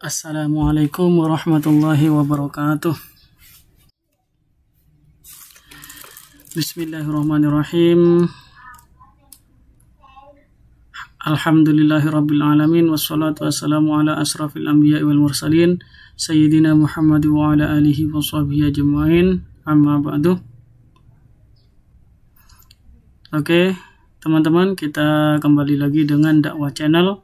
Assalamualaikum warahmatullahi wabarakatuh. Bismillahirrahmanirrahim. Alhamdulillahirrabbilalamin alamin wassalatu wassalamu ala asrafil anbiya wal mursalin sayyidina Muhammad wa ala alihi sahbihi ajmain. Amma ba'du. Oke, teman-teman, kita kembali lagi dengan dakwah channel.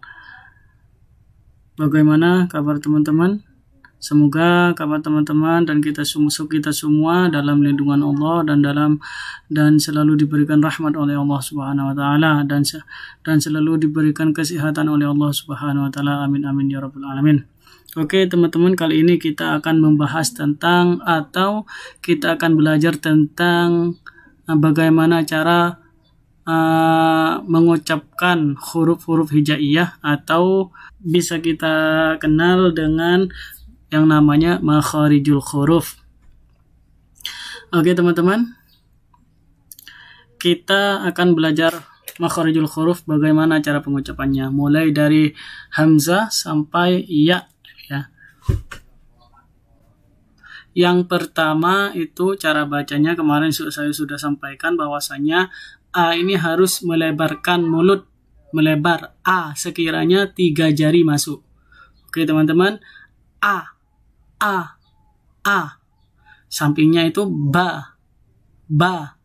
Bagaimana kabar teman-teman? Semoga kabar teman-teman dan kita semua kita semua dalam lindungan Allah dan dalam dan selalu diberikan rahmat oleh Allah Subhanahu wa taala dan dan selalu diberikan kesehatan oleh Allah Subhanahu wa taala. Amin amin ya rabbal alamin. Oke, teman-teman, kali ini kita akan membahas tentang atau kita akan belajar tentang eh, bagaimana cara Eh, mengucapkan huruf-huruf hijaiyah atau bisa kita kenal dengan yang namanya makharijul huruf. Oke teman-teman, kita akan belajar makharijul huruf bagaimana cara pengucapannya mulai dari hamzah sampai ya ya. Yang pertama itu cara bacanya kemarin saya sudah sampaikan bahwasanya A ini harus melebarkan mulut melebar A sekiranya tiga jari masuk. Oke teman-teman, A, A, A. Sampingnya itu ba, ba,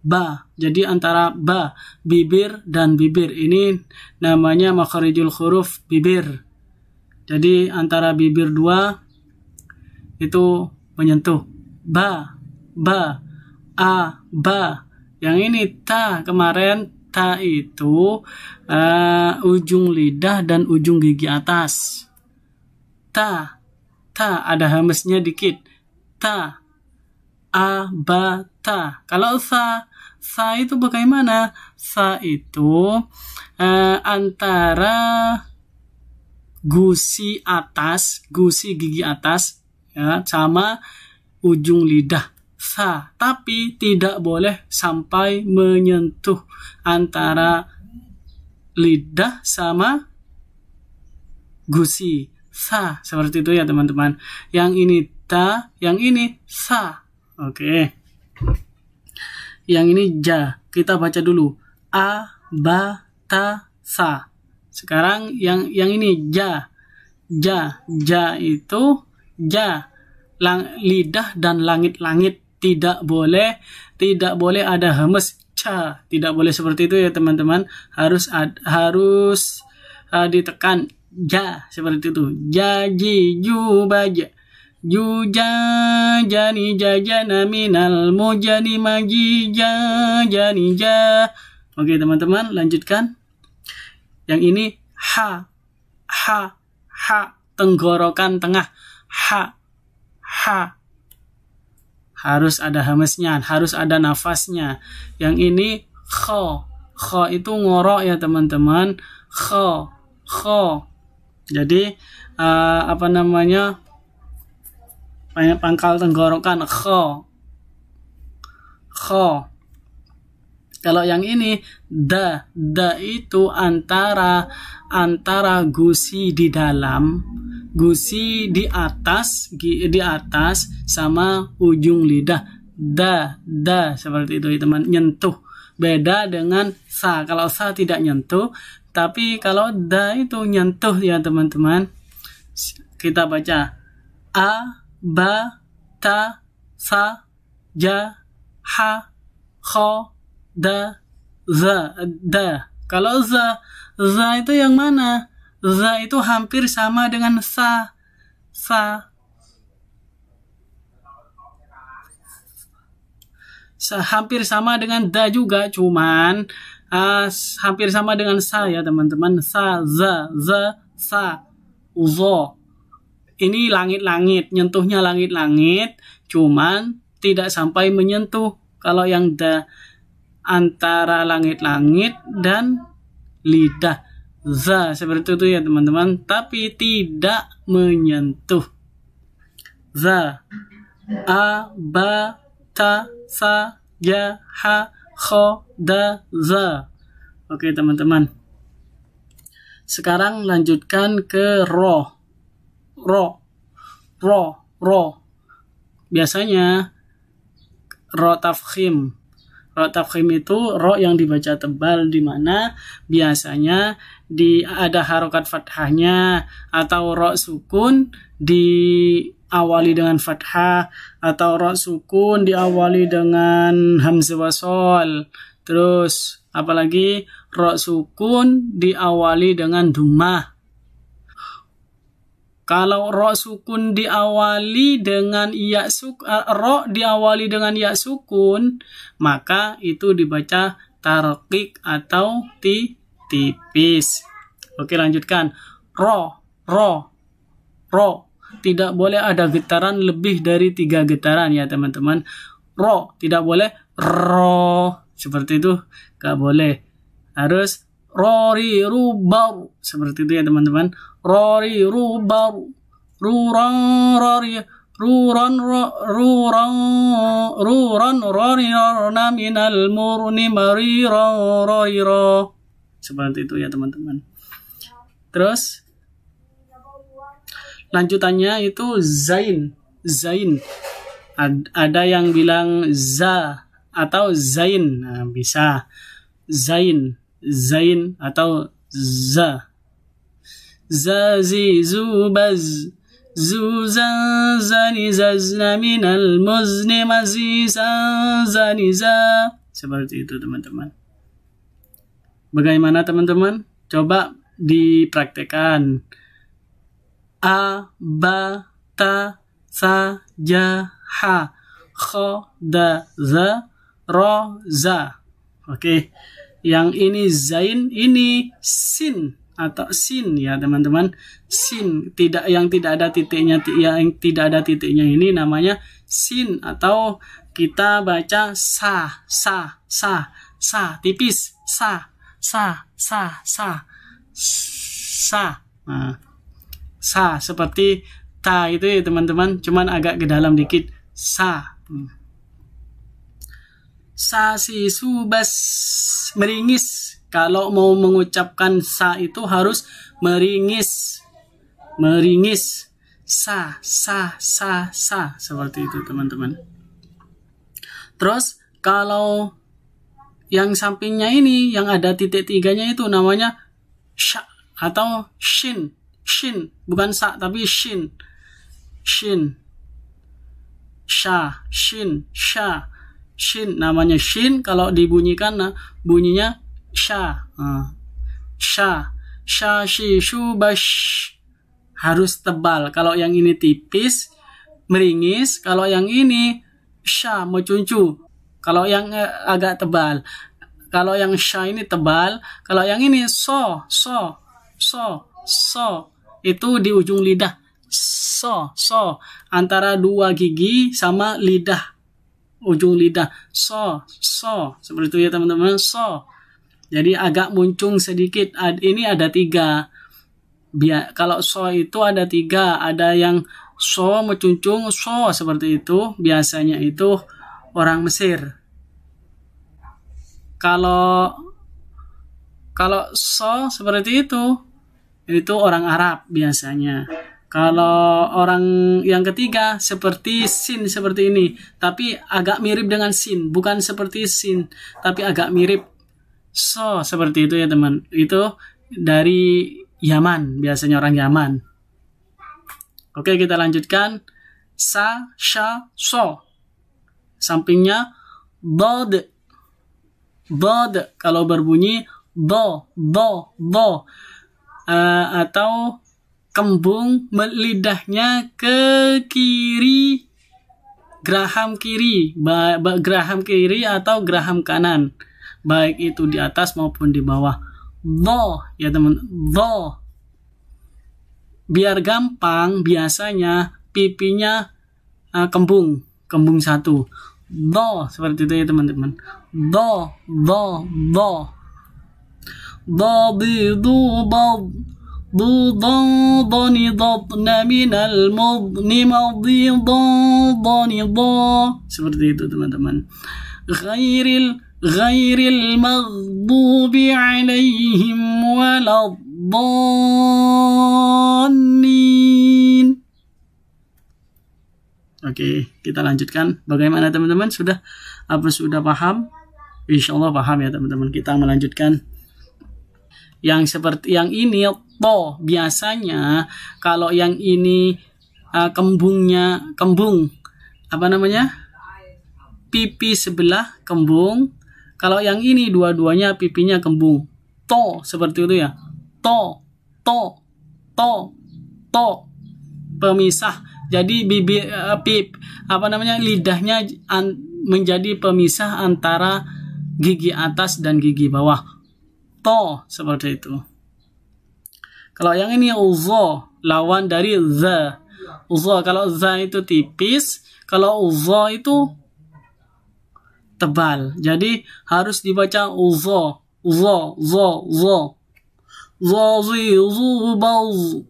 ba. Jadi antara ba, bibir dan bibir ini namanya makharijul huruf bibir. Jadi antara bibir dua itu menyentuh ba, ba, a, ba, yang ini ta kemarin ta itu uh, ujung lidah dan ujung gigi atas. Ta ta ada hamesnya dikit. Ta ta Kalau sa sa itu bagaimana? Sa itu uh, antara gusi atas, gusi gigi atas ya sama ujung lidah fa, tapi tidak boleh sampai menyentuh antara lidah sama gusi. Fa, seperti itu ya teman-teman. Yang ini ta, yang ini sa. Oke. Yang ini ja. Kita baca dulu. A, ba, ta, sa. Sekarang yang yang ini ja. Ja, ja itu ja lang, lidah dan langit-langit tidak boleh tidak boleh ada hemes ca tidak boleh seperti itu ya teman-teman harus ad, harus uh, ditekan ja seperti itu jaji jubaja Juja jani jajana minal mujani magi jani ja. Oke teman-teman lanjutkan. Yang ini ha ha ha tenggorokan tengah ha ha harus ada hamesnya, harus ada nafasnya. Yang ini kho, kho itu ngorok ya teman-teman, kho, kho. Jadi uh, apa namanya banyak pangkal tenggorokan kho, kho. Kalau yang ini da, da itu antara antara gusi di dalam gusi di atas di atas sama ujung lidah da da seperti itu teman nyentuh beda dengan sa kalau sa tidak nyentuh tapi kalau da itu nyentuh ya teman-teman kita baca a ba ta sa ja ha kho da za da kalau za za itu yang mana za itu hampir sama dengan sa sa hampir sama dengan da juga cuman uh, hampir sama dengan sa ya teman-teman sa za za sa uzo ini langit-langit nyentuhnya langit-langit cuman tidak sampai menyentuh kalau yang da antara langit-langit dan lidah za seperti itu ya teman-teman tapi tidak menyentuh za a ba ta sa ya ha kho da za oke teman-teman sekarang lanjutkan ke ro ro ro ro biasanya ro tafkhim ro tafkhim itu ro yang dibaca tebal di mana biasanya di ada harokat fathahnya atau ro sukun diawali dengan fathah atau ro sukun diawali dengan hamzah wasol terus apalagi ro sukun diawali dengan dumah kalau ro sukun diawali dengan ya suk eh, ro diawali dengan ya sukun maka itu dibaca tarqiq atau ti tipis. Oke, lanjutkan. Ro, ro, ro. Tidak boleh ada getaran lebih dari tiga getaran ya, teman-teman. Ro, tidak boleh ro. Seperti itu, nggak boleh. Harus rori rubar. Seperti itu ya, teman-teman. Rori rubar. Rurang rori ruran ruran ruran rori rorna minal murni mariran rori seperti itu ya teman-teman terus lanjutannya itu zain zain Ad, ada yang bilang za atau zain nah, bisa zain zain atau za zazi zubaz Zuzan zani zazna minal muzni mazizan zani seperti itu teman-teman Bagaimana teman-teman? Coba dipraktekan. A ba ta sa ja ha kho da za ro za. Oke. Yang ini zain ini sin atau sin ya teman-teman. Sin tidak yang tidak ada titiknya ya, yang tidak ada titiknya ini namanya sin atau kita baca sa sa sa sa tipis sa sa sa sa sa nah, sa seperti ta itu ya teman-teman cuman agak ke dalam dikit sa hmm. sa si subas meringis kalau mau mengucapkan sa itu harus meringis meringis sa sa sa sa seperti itu teman-teman terus kalau yang sampingnya ini yang ada titik tiganya itu namanya sha atau shin shin bukan sa tapi shin shin sha shin sha shin namanya shin kalau dibunyikan nah, bunyinya sha uh, sha sha shi shu bash harus tebal kalau yang ini tipis meringis kalau yang ini sha mencuncu kalau yang eh, agak tebal. Kalau yang shiny tebal. Kalau yang ini so, so, so, so. Itu di ujung lidah. So, so. Antara dua gigi sama lidah. Ujung lidah. So, so. Seperti itu ya teman-teman. So. Jadi agak muncung sedikit. Ini ada tiga. Biar, kalau so itu ada tiga. Ada yang so mencuncung so seperti itu biasanya itu orang Mesir. Kalau kalau so seperti itu itu orang Arab biasanya. Kalau orang yang ketiga seperti sin seperti ini, tapi agak mirip dengan sin, bukan seperti sin, tapi agak mirip so seperti itu ya teman. Itu dari Yaman, biasanya orang Yaman. Oke, kita lanjutkan sa, sha, so. Sampingnya dod dod kalau berbunyi bo, bo, bo. Uh, atau kembung lidahnya ke kiri Graham kiri, ba ba geraham kiri atau Graham kanan. Baik itu di atas maupun di bawah. Bo ya teman, bo. Biar gampang biasanya pipinya uh, kembung kembung satu do seperti itu ya teman-teman do do do do di do do do do ni do na min al ni di do do ni do seperti itu teman-teman khairil ghairil maghdubi alaihim walad do Oke, kita lanjutkan. Bagaimana teman-teman? Sudah apa sudah paham? Insya Allah paham ya teman-teman. Kita melanjutkan yang seperti yang ini to biasanya kalau yang ini uh, kembungnya kembung apa namanya? pipi sebelah kembung. Kalau yang ini dua-duanya pipinya kembung. To seperti itu ya. To, to, to, to. Pemisah jadi bibir uh, eh, pip apa namanya lidahnya an, menjadi pemisah antara gigi atas dan gigi bawah. To seperti itu. Kalau yang ini uzo lawan dari the. Uzo kalau the itu tipis, kalau uzo itu tebal. Jadi harus dibaca uzo, uzo, uzo, uzo, uzo, uzo, uzo.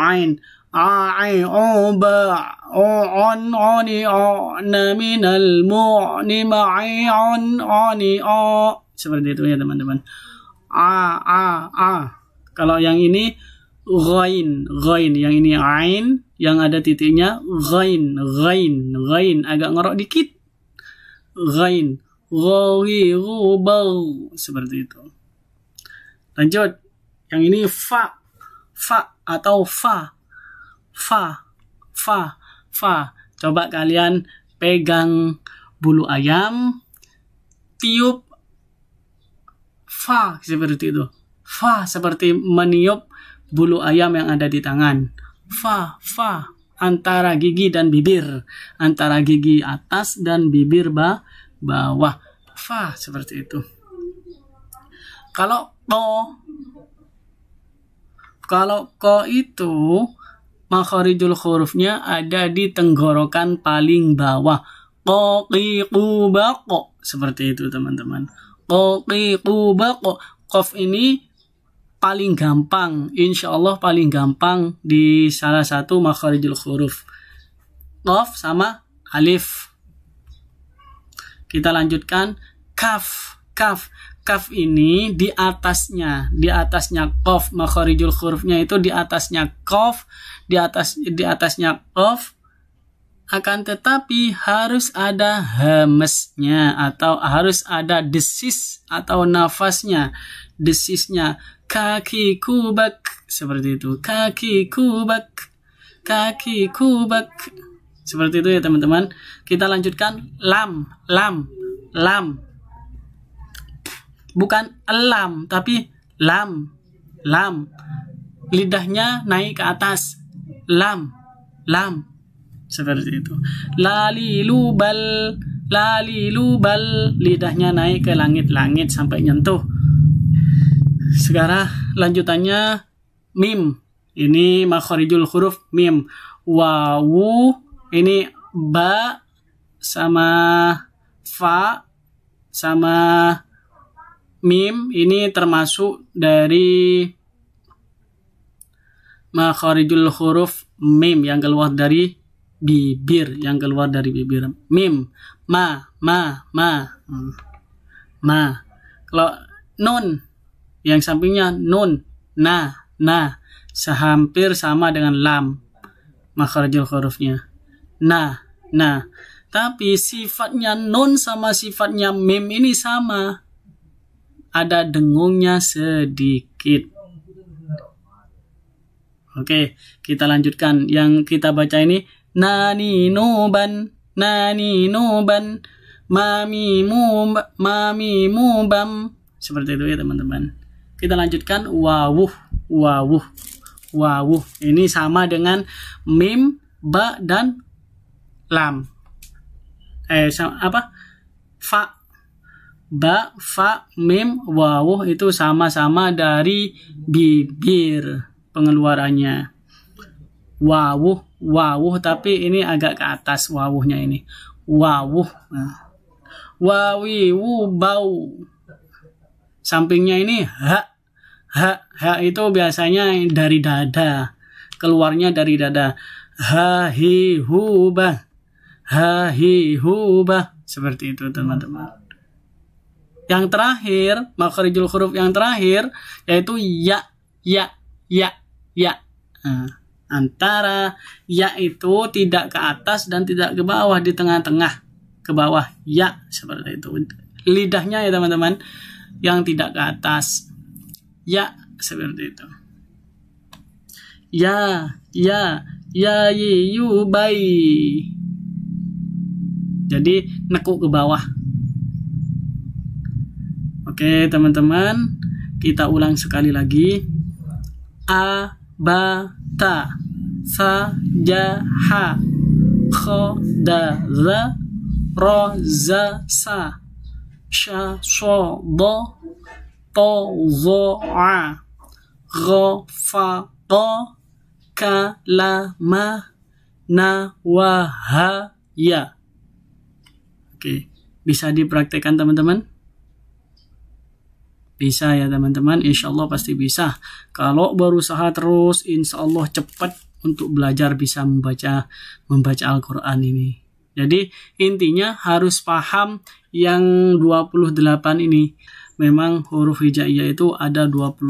Ain عين عين عبا عن mu ni ma المعن on oni o seperti itu ya teman-teman a a a kalau yang ini ghain ghain yang ini ain yang ada titiknya ghain ghain ghain agak ngorok dikit ghain ghawi ghubaw seperti itu lanjut yang ini fa fa atau fa. Fa, fa, fa. Coba kalian pegang bulu ayam, tiup fa seperti itu. Fa seperti meniup bulu ayam yang ada di tangan. Fa, fa antara gigi dan bibir, antara gigi atas dan bibir ba bawah. Fa seperti itu. Kalau to kalau ko itu makharijul hurufnya ada di tenggorokan paling bawah. Ko ki seperti itu teman-teman. Ko ki ku Kof ini paling gampang, insya Allah paling gampang di salah satu makharijul huruf. Kof sama alif. Kita lanjutkan kaf, kaf kaf ini di atasnya, di atasnya kof, makhorijul hurufnya itu di atasnya kof, di atas di atasnya kof, akan tetapi harus ada hamesnya atau harus ada desis atau nafasnya desisnya kaki kubak seperti itu kaki kubak kaki kubak seperti itu ya teman-teman kita lanjutkan lam lam lam bukan elam tapi lam lam lidahnya naik ke atas lam lam seperti itu lali lubal lali lubal lidahnya naik ke langit-langit sampai nyentuh sekarang lanjutannya mim ini makhorijul huruf mim wawu ini ba sama fa sama mim ini termasuk dari makharijul huruf mim yang keluar dari bibir yang keluar dari bibir mim ma ma ma hmm. ma kalau nun yang sampingnya nun na na sehampir sama dengan lam makharijul hurufnya Na, na. tapi sifatnya nun sama sifatnya mim ini sama ada dengungnya sedikit. Oke, kita lanjutkan. Yang kita baca ini nani nuban, nani nuban, mami mub, mami mubam. Seperti itu ya teman-teman. Kita lanjutkan wawuh, wawuh, wawuh. Ini sama dengan mim, ba dan lam. Eh apa? Fa ba, fa, mim, wawuh itu sama-sama dari bibir pengeluarannya. Wawuh, wawuh tapi ini agak ke atas wawuhnya ini. Wawuh. Nah. Wawi, wu, Sampingnya ini ha. Ha, ha itu biasanya dari dada. Keluarnya dari dada. Ha, hi, hu, ba. Ha, hi, hu, ba. Seperti itu teman-teman yang terakhir makharijul huruf yang terakhir yaitu ya ya ya ya nah, antara ya itu tidak ke atas dan tidak ke bawah di tengah-tengah ke bawah ya seperti itu lidahnya ya teman-teman yang tidak ke atas ya seperti itu ya ya ya yu bai jadi nekuk ke bawah Oke, teman-teman, kita ulang sekali lagi. A ba ta sa ja ha kho da za ro za sa sha so do to zo a go fa do ka la ma na wa ha ya oke bisa dipraktekkan teman-teman bisa ya teman-teman, insya Allah pasti bisa. Kalau berusaha terus, insya Allah cepat untuk belajar bisa membaca membaca Al-Quran ini. Jadi intinya harus paham yang 28 ini. Memang huruf hijaiyah itu ada 28.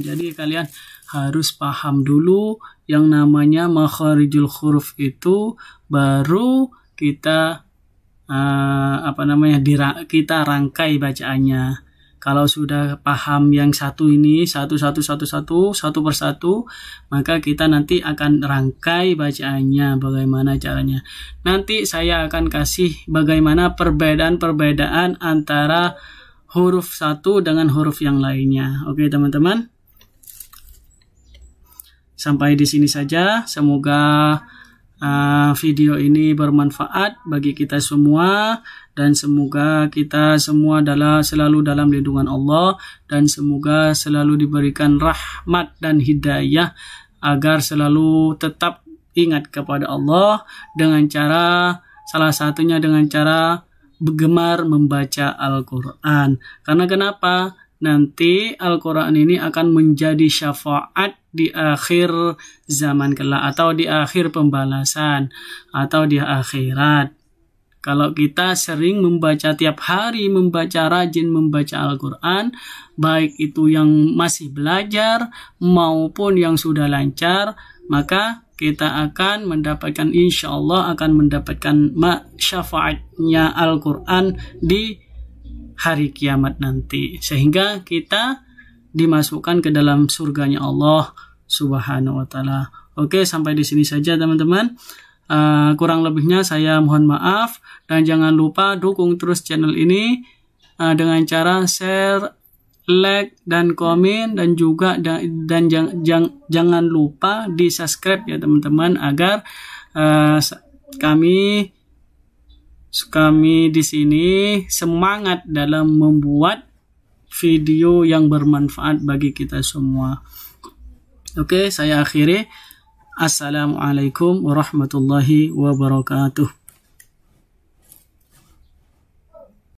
Jadi kalian harus paham dulu yang namanya makharijul huruf itu baru kita uh, apa namanya kita rangkai bacaannya. Kalau sudah paham yang satu ini satu satu satu satu satu persatu, maka kita nanti akan rangkai bacaannya bagaimana caranya. Nanti saya akan kasih bagaimana perbedaan-perbedaan antara huruf satu dengan huruf yang lainnya. Oke, teman-teman. Sampai di sini saja. Semoga uh, video ini bermanfaat bagi kita semua dan semoga kita semua adalah selalu dalam lindungan Allah dan semoga selalu diberikan rahmat dan hidayah agar selalu tetap ingat kepada Allah dengan cara salah satunya dengan cara gemar membaca Al-Qur'an. Karena kenapa? nanti Al-Quran ini akan menjadi syafaat di akhir zaman kelak atau di akhir pembalasan atau di akhirat. Kalau kita sering membaca tiap hari, membaca rajin, membaca Al-Quran, baik itu yang masih belajar maupun yang sudah lancar, maka kita akan mendapatkan insya Allah akan mendapatkan syafaatnya Al-Quran di hari kiamat nanti sehingga kita dimasukkan ke dalam surganya Allah Subhanahu wa taala. Oke, sampai di sini saja teman-teman. Uh, kurang lebihnya saya mohon maaf dan jangan lupa dukung terus channel ini uh, dengan cara share, like dan komen dan juga dan, dan jang, jang, jangan lupa di subscribe ya teman-teman agar uh, kami kami di sini semangat dalam membuat video yang bermanfaat bagi kita semua. Oke, saya akhiri. Assalamualaikum warahmatullahi wabarakatuh.